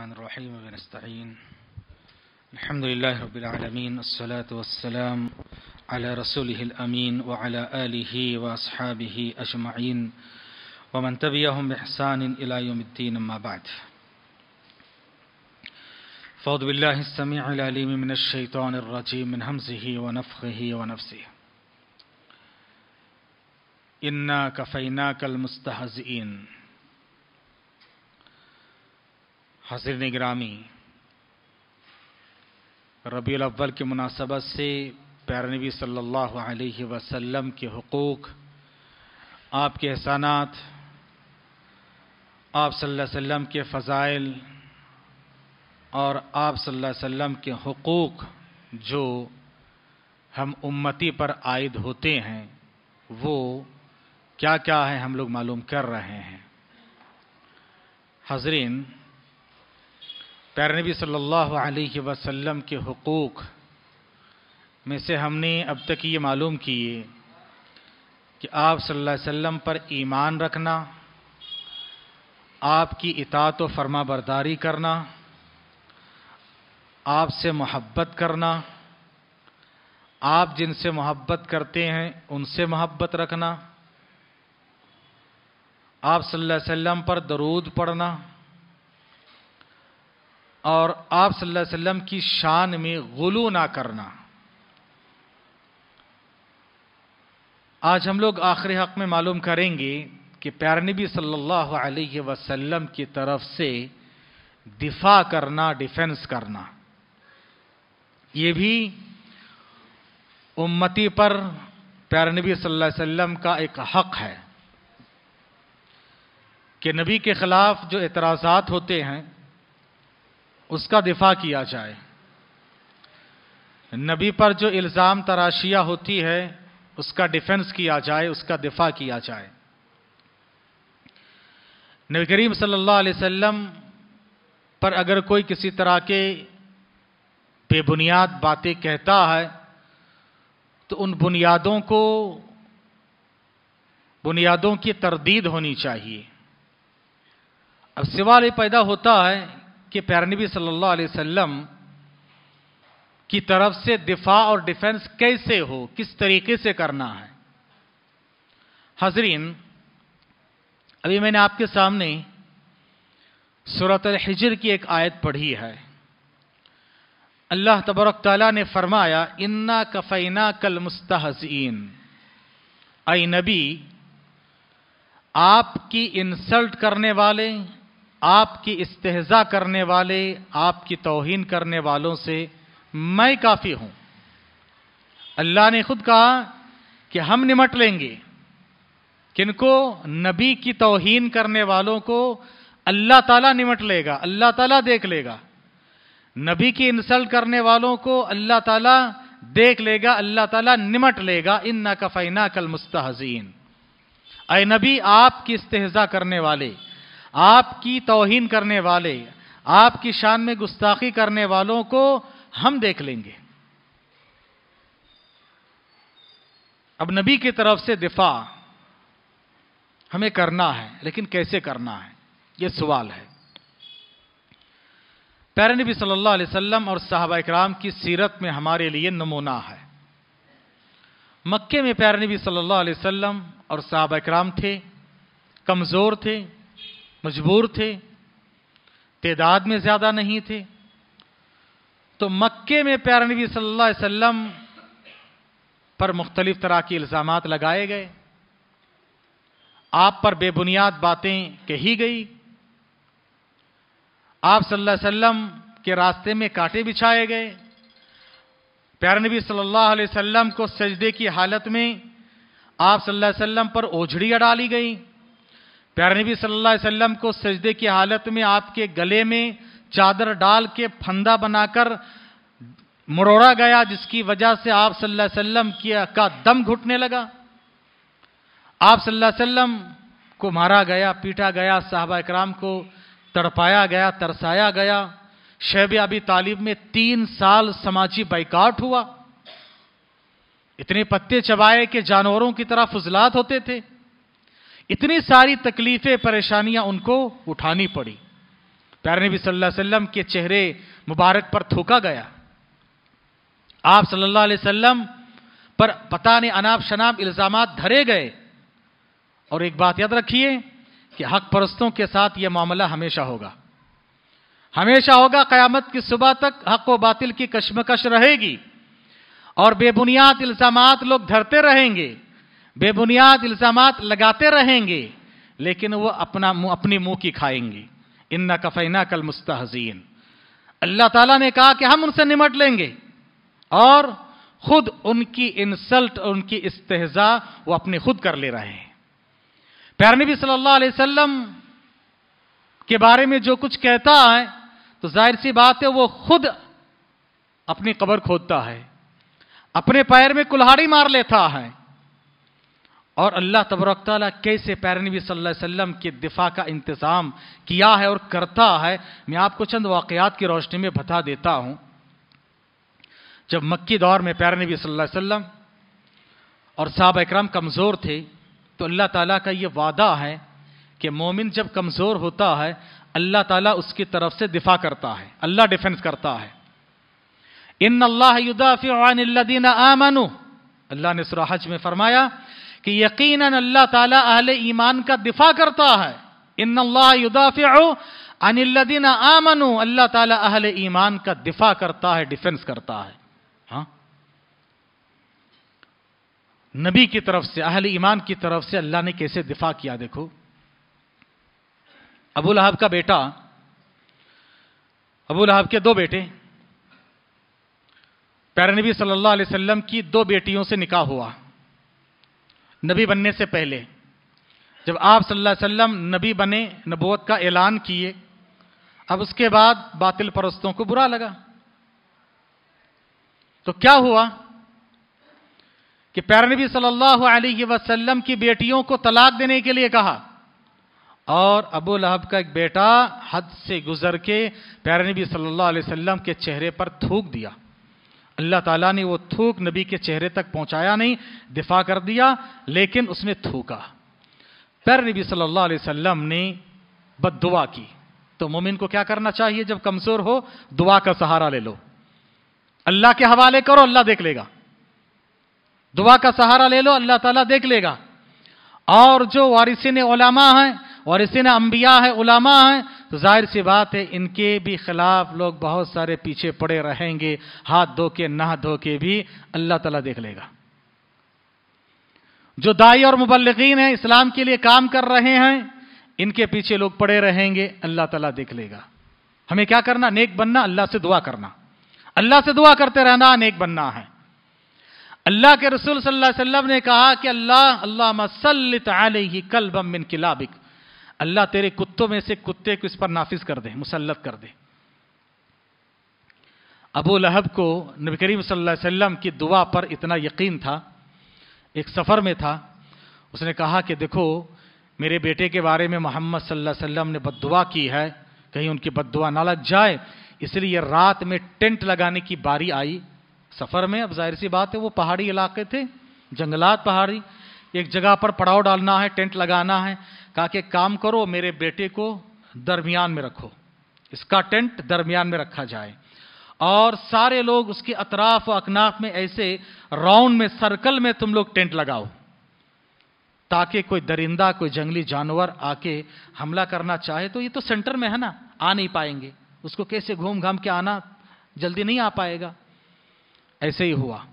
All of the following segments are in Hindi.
الرحمن الرحيم ونستعين الحمد لله رب العالمين الصلاة والسلام على رسوله الأمين وعلى آله وأصحابه أجمعين ومن تبعهم بإحسان إلى يوم الدين ما بعد فوض بالله السميع العليم من الشيطان الرجيم من همزه ونفخه ونفسه إنا كفيناك المستهزئين हाजिर निगरामी रबी अव्वल की मुनासबत से प्यार नबी सल्लल्लाहु अलैहि वसल्लम के हकूक़ आपके एहसानात आप सल्लल्लाहु अलैहि वसल्लम के फ़ज़ाइल और आप सल्लल्लाहु अलैहि वसल्लम के हकूक़ जो हम उम्मती पर आयद होते हैं वो क्या क्या है हम लोग मालूम कर रहे हैं हजरीन प्यार नबी सल्लल्लाहु अलैहि वसल्लम के हकूक़ में से हमने अब तक ये मालूम किए कि आप सल्लल्लाहु अलैहि वसल्लम पर ईमान रखना आपकी इतात व फरमा बरदारी करना आपसे मोहब्बत करना आप जिनसे मोहब्बत करते हैं उनसे मोहब्बत रखना आप सल्लल्लाहु अलैहि वसल्लम पर दरूद पढ़ना और आप सल्लल्लाहु अलैहि वसल्लम की शान में गुलू ना करना आज हम लोग आखिरी हक में मालूम करेंगे कि प्यार नबी सल्लल्लाहु अलैहि वसल्लम की तरफ से दिफा करना डिफेंस करना ये भी उम्मती पर प्यार नबी सल्लल्लाहु अलैहि वसल्लम का एक हक है कि नबी के ख़िलाफ़ जो एतराज़ात होते हैं उसका दिफा किया जाए नबी पर जो इल्ज़ाम तराशिया होती है उसका डिफेंस किया जाए उसका दिफा किया जाए नबी करीम सल्लल्लाहु अलैहि वसल्लम पर अगर कोई किसी तरह के बेबुनियाद बातें कहता है तो उन बुनियादों को बुनियादों की तरदीद होनी चाहिए अब सवाल ये पैदा होता है कि पैरनबी सल्ला अलैहि की तरफ से दिफा और डिफेंस कैसे हो किस तरीके से करना है हजरीन अभी मैंने आपके सामने सूरत हिजर की एक आयत पढ़ी है अल्लाह तबरक तला ने फरमाया इन्ना कफ़ैना कल मुस्तहजीन अई नबी आपकी इंसल्ट करने वाले आपकी इस्तेजा करने वाले आपकी तोहन करने वालों से मैं काफ़ी हूँ अल्लाह ने खुद कहा कि हम निमट लेंगे किनको नबी की तोहन करने वालों को अल्लाह ताला निमट लेगा अल्लाह ताला देख लेगा नबी की इंसल्ट करने वालों को अल्लाह ताला देख लेगा अल्लाह ताला निमट लेगा इन ना कफ़ैना कल मुस्तहजीन अय नबी आपकी इस्तेजा करने वाले आपकी तोहिन करने वाले आपकी शान में गुस्ताखी करने वालों को हम देख लेंगे अब नबी की तरफ से दिफा हमें करना है लेकिन कैसे करना है ये सवाल है प्यारे नबी सल्लल्लाहु अलैहि वसल्लम और साहबा इकराम की सीरत में हमारे लिए नमूना है मक्के में प्यारे नबी सल्लल्लाहु अलैहि वसल्लम और साहबा इकराम थे कमज़ोर थे मजबूर थे तदाद में ज़्यादा नहीं थे तो मक्के में प्यार नबी सल्लल्लाहु अलैहि वसल्लम पर मुख्तलिफ तरह के इल्ज़ाम लगाए गए आप पर बेबुनियाद बातें कही गई आप सल्लल्लाहु अलैहि वसल्लम के रास्ते में कांटे बिछाए गए प्यार नबी सल्लल्लाहु अलैहि वसल्लम को सजदे की हालत में आप सल्लल्लाहु अलैहि वसल्लम पर ओझड़ियाँ डाली गई प्यारे नबी सल्लल्लाहु अलैहि वसल्लम को सजदे की हालत में आपके गले में चादर डाल के फंदा बनाकर मरोड़ा गया जिसकी वजह से आप सल्लल्लाहु अलैहि वसल्लम की का दम घुटने लगा आप सल्लल्लाहु अलैहि वसल्लम को मारा गया पीटा गया साहबा इकराम को तड़पाया गया तरसाया गया शेब अबी तालिब में तीन साल समाजी बाइकाट हुआ इतने पत्ते चबाए कि जानवरों की तरह फजलात होते थे इतनी सारी तकलीफें परेशानियां उनको उठानी पड़ी प्यारे नबी सल्लल्लाहु अलैहि वसल्लम के चेहरे मुबारक पर थूका गया आप सल्लल्लाहु अलैहि वसल्लम पर पता नहीं अनाप शनाप इल्ज़ाम धरे गए और एक बात याद रखिए कि हक परस्तों के साथ यह मामला हमेशा होगा हमेशा होगा क़यामत की सुबह तक हक व बातिल की कशमकश रहेगी और बेबुनियाद इल्ज़ाम लोग धरते रहेंगे बेबुनियाद इल्ज़ाम लगाते रहेंगे लेकिन वो अपना मु, अपनी मुंह की खाएंगे इन्ना कफ़ैना कल मुस्तहजीन अल्लाह ताला ने कहा कि हम उनसे निमट लेंगे और खुद उनकी इंसल्ट और उनकी इस्तेजा वो अपने खुद कर ले रहे हैं प्यार नबी सल्लल्लाहु अलैहि वसल्लम के बारे में जो कुछ कहता है तो जाहिर सी बात है वो खुद अपनी कबर खोदता है अपने पैर में कुल्हाड़ी मार लेता है और अल्लाह तबरक कैसे पैरनबी वसल्लम के दिफा का इंतज़ाम किया है और करता है मैं आपको चंद वाक़ात की रोशनी में बता देता हूँ जब मक्की दौर में पैरनबी वसल्लम और साहब इक्राम कमज़ोर थे तो अल्लाह ताला का ये वादा है कि मोमिन जब कमज़ोर होता है अल्लाह ताला उसकी तरफ से दिफा करता है अल्लाह डिफेंस करता है इन अल्लाह युदाफ़ी आमनु अल्लाह ने सुरहज में फरमाया कि यकीनन अल्लाह ताला अहले ईमान का दिफा करता है इन अल्लाह युदाफ़ अनिल्लदीन आमनु अल्लाह ताला अहले ईमान का दिफा करता है डिफेंस करता है हाँ नबी की तरफ से अहले ईमान की तरफ से अल्लाह ने कैसे दिफा किया देखो अबू लहाब का बेटा अबू लहाब के दो बेटे प्यारे नबी सल्लल्लाहु अलैहि वसल्लम की दो बेटियों से निकाह हुआ नबी बनने से पहले जब आप सल्लल्लाहु अलैहि वसल्लम नबी बने नबोत का ऐलान किए अब उसके बाद बातिल परस्तों को बुरा लगा तो क्या हुआ कि प्यार नबी सल्लल्लाहु अलैहि वसल्लम की बेटियों को तलाक देने के लिए कहा और अबू लहब का एक बेटा हद से गुजर के प्यार नबी सल्लल्लाहु अलैहि वसल्लम के चेहरे पर थूक दिया अल्लाह ताला ने वो थूक नबी के चेहरे तक पहुंचाया नहीं दिफा कर दिया लेकिन उसने थूका पर नबी सल्लल्लाहु अलैहि वसल्लम ने बददुआ की तो मोमिन को क्या करना चाहिए जब कमजोर हो दुआ का सहारा ले लो अल्लाह के हवाले करो अल्लाह देख लेगा दुआ का सहारा ले लो अल्लाह ताला देख लेगा और जो वारिसिन ओलामा हैं वारिसिन अंबिया है उलामा हैं तो जाहिर सी बात है इनके भी खिलाफ लोग बहुत सारे पीछे पड़े रहेंगे हाथ धो के ना धो के भी अल्लाह ताला देख लेगा जो दाई और मुबलकिन हैं इस्लाम के लिए काम कर रहे हैं इनके पीछे लोग पड़े रहेंगे अल्लाह तला देख लेगा हमें क्या करना नेक बनना अल्लाह से दुआ करना अल्लाह से दुआ करते रहना नेक बनना है अल्लाह के रसूल सल्लल्लाहु अलैहि वसल्लम ने कहा कि अल्लाह अल्लाह मसल्लित अलैहि कलबम मिन किलाबिक अल्लाह तेरे कुत्तों में से कुत्ते को इस पर नाफिज कर दे मुसलत कर दे अबू लहब को नबी करीम सल्लल्लाहु अलैहि वसल्लम की दुआ पर इतना यकीन था एक सफ़र में था उसने कहा कि देखो मेरे बेटे के बारे में मोहम्मद सल्लल्लाहु अलैहि वसल्लम ने बददुआ की है कहीं उनकी बद ना लग जाए इसलिए रात में टेंट लगाने की बारी आई सफ़र में अब जाहिर सी बात है वो पहाड़ी इलाके थे जंगलात पहाड़ी एक जगह पर पड़ाव डालना है टेंट लगाना है कहा कि काम करो मेरे बेटे को दरमियान में रखो इसका टेंट दरमियान में रखा जाए और सारे लोग उसके अतराफ और अकनाफ में ऐसे राउंड में सर्कल में तुम लोग टेंट लगाओ ताकि कोई दरिंदा कोई जंगली जानवर आके हमला करना चाहे तो ये तो सेंटर में है ना आ नहीं पाएंगे उसको कैसे घूम घाम के आना जल्दी नहीं आ पाएगा ऐसे ही हुआ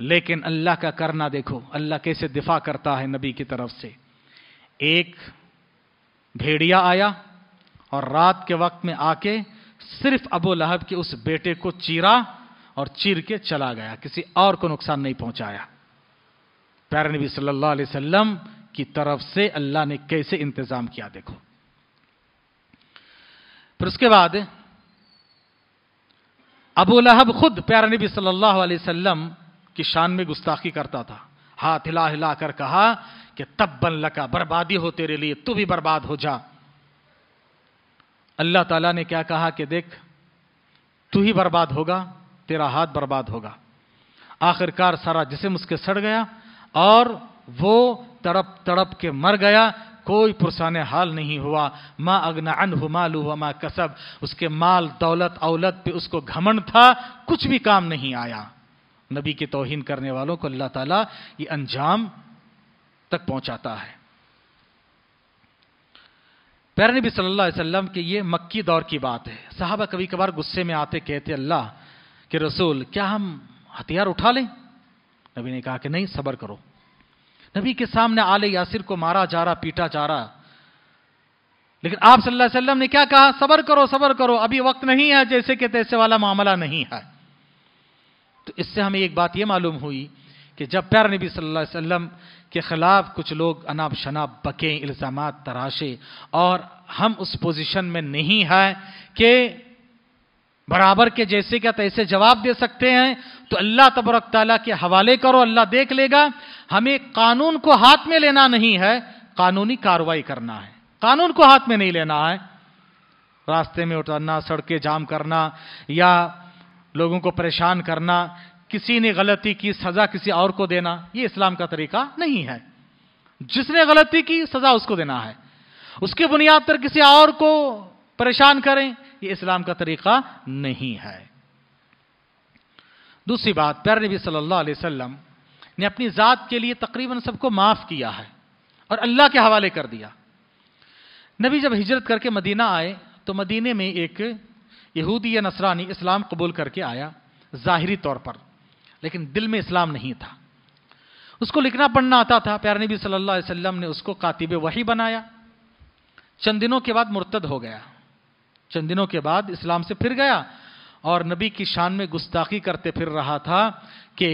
लेकिन अल्लाह का करना देखो अल्लाह कैसे दिफा करता है नबी की तरफ से एक भेड़िया आया और रात के वक्त में आके सिर्फ अबू लहब के उस बेटे को चीरा और चीर के चला गया किसी और को नुकसान नहीं पहुंचाया प्यारे नबी सल्लल्लाहु अलैहि वसल्लम की तरफ से अल्लाह ने कैसे इंतजाम किया देखो फिर उसके बाद अबू लहब खुद प्यारे नबी सल्लल्लाहु अलैहि वसल्लम की शान में गुस्ताखी करता था हाथ हिला हिला कर कहा कि तब बन लका बर्बादी हो तेरे लिए तू भी बर्बाद हो जा अल्लाह ताला ने क्या कहा कि देख तू ही बर्बाद होगा तेरा हाथ बर्बाद होगा आखिरकार सारा जिसम उसके सड़ गया और वो तड़प तड़प के मर गया कोई पुरसान हाल नहीं हुआ माँ अग्ना अन मालू हुआ माँ कसब उसके माल दौलत औलत पे उसको घमंड था कुछ भी काम नहीं आया नबी की तोहिन करने वालों को अल्लाह ताला ये अंजाम तक पहुंचाता है प्यार नबी सल्लल्लाहु अलैहि वसल्लम ये मक्की दौर की बात है साहबा कभी कभार गुस्से में आते कहते अल्लाह के रसूल क्या हम हथियार उठा लें नबी ने कहा कि नहीं सबर करो नबी के सामने आले यासिर को मारा जा रहा पीटा जा रहा लेकिन आप सल्लल्लाहु अलैहि वसल्लम ने क्या कहा सबर करो सबर करो अभी वक्त नहीं है जैसे कि तैसे वाला मामला नहीं है तो इससे हमें एक बात ये मालूम हुई कि जब प्यार नबी सल्लल्लाहु अलैहि वसल्लम के ख़िलाफ़ कुछ लोग अनाप शनाप बकें इल्ज़ाम तराशे और हम उस पोजीशन में नहीं है कि बराबर के जैसे क्या तैसे जवाब दे सकते हैं तो अल्लाह तबरक तला के हवाले करो अल्लाह देख लेगा हमें कानून को हाथ में लेना नहीं है कानूनी कार्रवाई करना है कानून को हाथ में नहीं लेना है रास्ते में उतरना सड़कें जाम करना या लोगों को परेशान करना किसी ने गलती की सजा किसी और को देना ये इस्लाम का तरीका नहीं है जिसने गलती की सजा उसको देना है उसके बुनियाद पर किसी और को परेशान करें ये इस्लाम का तरीका नहीं है दूसरी बात प्यार नबी सल्लल्लाहु अलैहि वसल्लम ने अपनी ज़ात के लिए तकरीबन सबको माफ़ किया है और अल्लाह के हवाले कर दिया नबी जब हिजरत करके मदीना आए तो मदीने में एक यहूदी या नसरानी इस्लाम कबूल करके आया ज़ाहरी तौर पर लेकिन दिल में इस्लाम नहीं था उसको लिखना पढ़ना आता था प्यार नबी सल्लल्लाहु अलैहि वसल्लम ने उसको कातिब वही बनाया चंद दिनों के बाद मुर्तद हो गया चंद दिनों के बाद इस्लाम से फिर गया और नबी की शान में गुस्ताखी करते फिर रहा था कि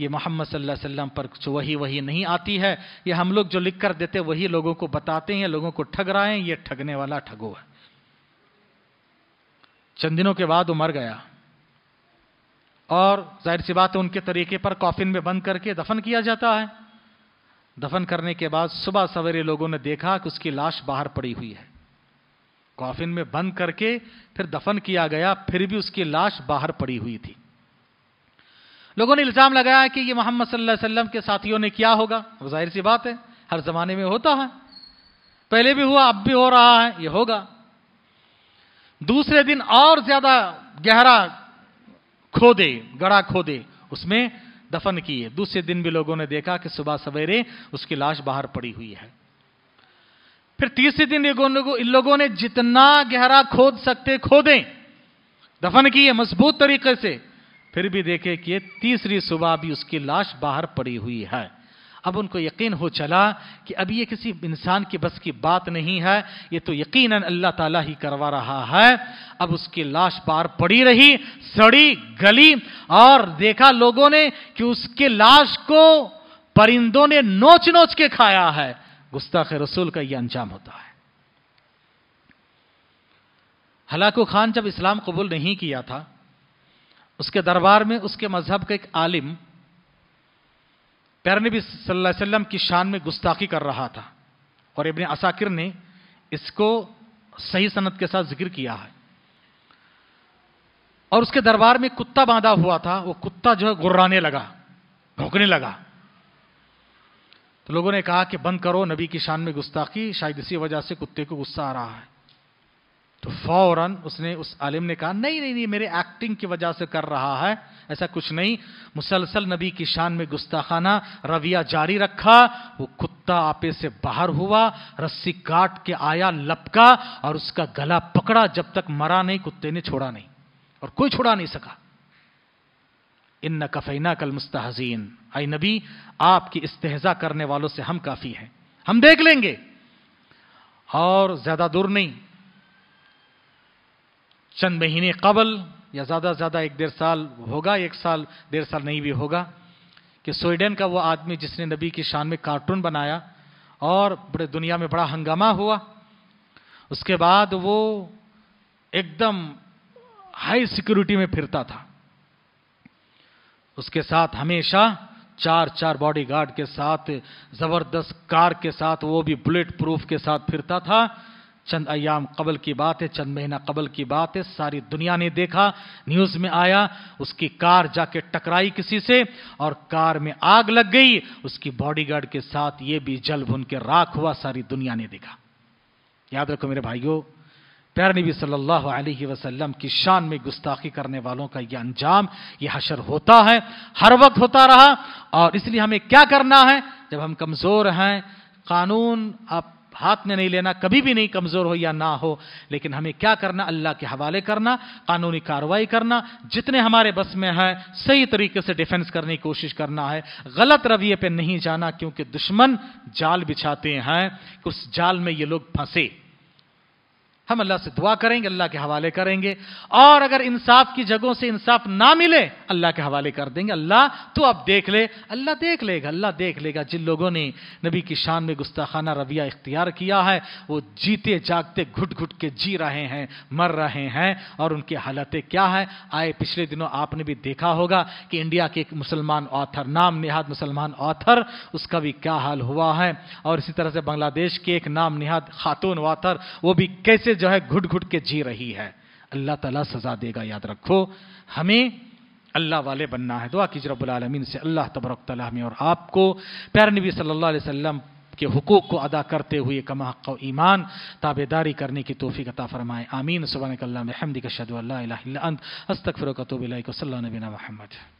ये मोहम्मद सल्लल्लाहु अलैहि वसल्लम पर वही वही नहीं आती है ये हम लोग जो लिख कर देते वही लोगों को बताते हैं लोगों को ठग रहे हैं ये ठगने वाला ठगो है चंद दिनों के बाद वो मर गया और जाहिर सी बात है उनके तरीके पर कॉफिन में बंद करके दफन किया जाता है दफन करने के बाद सुबह सवेरे लोगों ने देखा कि उसकी लाश बाहर पड़ी हुई है कॉफिन में बंद करके फिर दफन किया गया फिर भी उसकी लाश बाहर पड़ी हुई थी लोगों ने इल्ज़ाम लगाया कि ये मोहम्मद सल्लल्लाहु अलैहि वसल्लम के साथियों ने क्या होगा जाहिर सी बात है हर जमाने में होता है पहले भी हुआ अब भी हो रहा है ये होगा दूसरे दिन और ज्यादा गहरा खोदे गड़ा खोदे उसमें दफन किए दूसरे दिन भी लोगों ने देखा कि सुबह सवेरे उसकी लाश बाहर पड़ी हुई है फिर तीसरे दिन इन लोगों ने जितना गहरा खोद सकते खोदे दफन किए मजबूत तरीके से फिर भी देखे कि तीसरी सुबह भी उसकी लाश बाहर पड़ी हुई है अब उनको यकीन हो चला कि अब ये किसी इंसान की बस की बात नहीं है ये तो यकीन अल्लाह ताला ही करवा रहा है अब उसकी लाश पार पड़ी रही सड़ी गली और देखा लोगों ने कि उसके लाश को परिंदों ने नोच नोच के खाया है गुस्ताख रसूल का यह अंजाम होता है हलाकू खान जब इस्लाम कबूल नहीं किया था उसके दरबार में उसके मजहब का एक आलिम प्यार नबी सल्लल्लाहु अलैहि वसल्लम की शान में गुस्ताखी कर रहा था और इबन असाकिर ने इसको सही सनत के साथ जिक्र किया है और उसके दरबार में कुत्ता बांधा हुआ था वो कुत्ता जो है गुर्राने लगा भोंकने लगा तो लोगों ने कहा कि बंद करो नबी की शान में गुस्ताखी शायद इसी वजह से कुत्ते को गुस्सा आ रहा है तो फौरन उसने उस आलिम ने कहा नहीं नहीं नहीं मेरे एक्टिंग की वजह से कर रहा है ऐसा कुछ नहीं मुसलसल नबी की शान में गुस्ताखाना रविया जारी रखा वो कुत्ता आपे से बाहर हुआ रस्सी काट के आया लपका और उसका गला पकड़ा जब तक मरा नहीं कुत्ते ने छोड़ा नहीं और कोई छोड़ा नहीं सका इन न कफैना कल मुस्तहजीन आई नबी आपकी इस्तेजा करने वालों से हम काफी हैं हम देख लेंगे और ज्यादा दूर नहीं चंद महीने कबल या ज़्यादा ज़्यादा एक डेढ़ साल होगा एक साल डेढ़ साल नहीं भी होगा कि स्वीडन का वो आदमी जिसने नबी की शान में कार्टून बनाया और बड़े दुनिया में बड़ा हंगामा हुआ उसके बाद वो एकदम हाई सिक्योरिटी में फिरता था उसके साथ हमेशा चार चार बॉडीगार्ड के साथ ज़बरदस्त कार के साथ वो भी बुलेट प्रूफ के साथ फिरता था चंद अयाम कबल की बात है चंद महीना कबल की बात है सारी दुनिया ने देखा न्यूज में आया उसकी कार जाके टकराई किसी से और कार में आग लग गई उसकी बॉडीगार्ड के साथ ये भी जल भुन के राख हुआ सारी दुनिया ने देखा याद रखो मेरे भाइयों प्यार नबी सल्लल्लाहु अलैहि वसल्लम की शान में गुस्ताखी करने वालों का यह अंजाम यह हशर होता है हर वक्त होता रहा और इसलिए हमें क्या करना है जब हम कमज़ोर हैं कानून आप हाथ में नहीं लेना कभी भी नहीं कमज़ोर हो या ना हो लेकिन हमें क्या करना अल्लाह के हवाले करना कानूनी कार्रवाई करना जितने हमारे बस में है सही तरीके से डिफेंस करने की कोशिश करना है गलत रवैये पे नहीं जाना क्योंकि दुश्मन जाल बिछाते हैं उस जाल में ये लोग फंसे हम अल्लाह से दुआ करेंगे अल्लाह के हवाले करेंगे और अगर इंसाफ की जगहों से इंसाफ ना मिले अल्लाह के हवाले कर देंगे अल्लाह तो अब देख ले अल्लाह देख लेगा अल्लाह देख लेगा जिन लोगों ने नबी की शान में गुस्ताखाना रवैया इख्तियार किया है वो जीते जागते घुट घुट के जी रहे हैं मर रहे हैं और उनकी हालतें क्या है आए पिछले दिनों आपने भी देखा होगा कि इंडिया के एक मुसलमान ऑथर नाम निहाद मुसलमान ऑथर उसका भी क्या हाल हुआ है और इसी तरह से बांग्लादेश के एक नाम निहाद खातून ऑथर वो भी कैसे जो है घुट घुट के जी रही है अल्लाह ताला सजा देगा याद रखो हमें अल्लाह वाले बनना है दुआ की रबालमीन से अल्लाह तबरक ताली हमें और आपको प्यार नबी सल्लल्लाहु अलैहि वसल्लम के हुकूक को अदा करते हुए कमा हक ईमान ताबेदारी करने की तोफ़ी का ताफ़रमाए आमीन सुबह कल्ला महमदी का शद अल्लाह अस्तफ़र कतुबिल्ला नबीना महमद